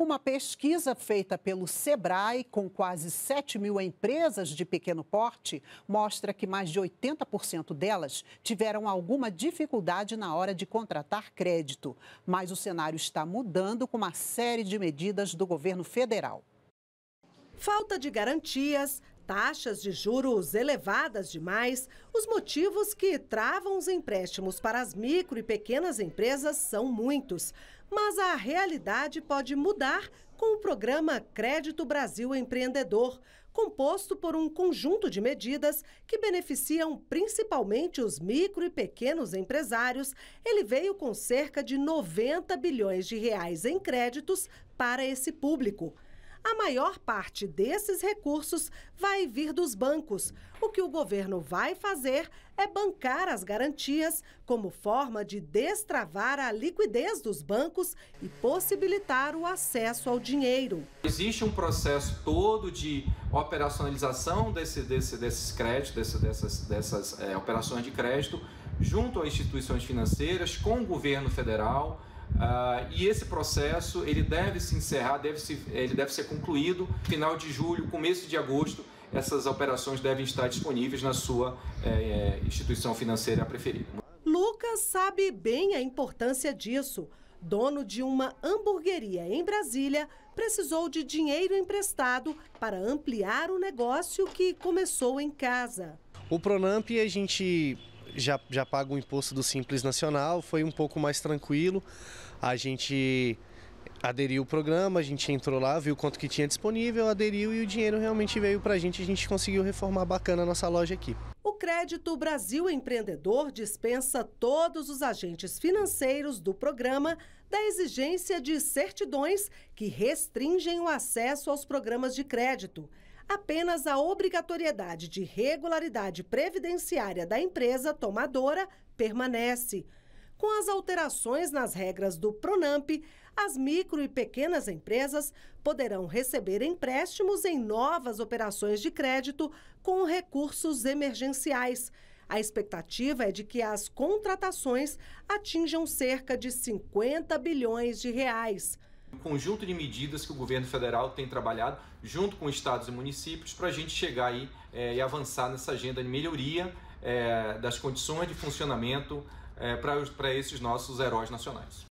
Uma pesquisa feita pelo Sebrae, com quase 7 mil empresas de pequeno porte, mostra que mais de 80% delas tiveram alguma dificuldade na hora de contratar crédito. Mas o cenário está mudando com uma série de medidas do governo federal. Falta de garantias, taxas de juros elevadas demais, os motivos que travam os empréstimos para as micro e pequenas empresas são muitos. Mas a realidade pode mudar com o programa Crédito Brasil Empreendedor, composto por um conjunto de medidas que beneficiam principalmente os micro e pequenos empresários. Ele veio com cerca de 90 bilhões de reais em créditos para esse público a maior parte desses recursos vai vir dos bancos. O que o governo vai fazer é bancar as garantias como forma de destravar a liquidez dos bancos e possibilitar o acesso ao dinheiro. Existe um processo todo de operacionalização desse, desse, desses créditos, desse, dessas, dessas é, operações de crédito, junto a instituições financeiras, com o governo federal Uh, e esse processo ele deve se encerrar, deve se, ele deve ser concluído final de julho, começo de agosto. Essas operações devem estar disponíveis na sua eh, eh, instituição financeira preferida. Lucas sabe bem a importância disso. Dono de uma hamburgueria em Brasília, precisou de dinheiro emprestado para ampliar o negócio que começou em casa. O Pronamp a gente já, já paga o imposto do Simples Nacional, foi um pouco mais tranquilo. A gente aderiu o programa, a gente entrou lá, viu quanto que tinha disponível, aderiu e o dinheiro realmente veio para a gente, a gente conseguiu reformar bacana a nossa loja aqui. O Crédito Brasil Empreendedor dispensa todos os agentes financeiros do programa da exigência de certidões que restringem o acesso aos programas de crédito apenas a obrigatoriedade de regularidade previdenciária da empresa tomadora permanece. Com as alterações nas regras do Pronamp, as micro e pequenas empresas poderão receber empréstimos em novas operações de crédito com recursos emergenciais. A expectativa é de que as contratações atinjam cerca de 50 bilhões de reais um conjunto de medidas que o governo federal tem trabalhado junto com estados e municípios para a gente chegar aí é, e avançar nessa agenda de melhoria é, das condições de funcionamento é, para esses nossos heróis nacionais.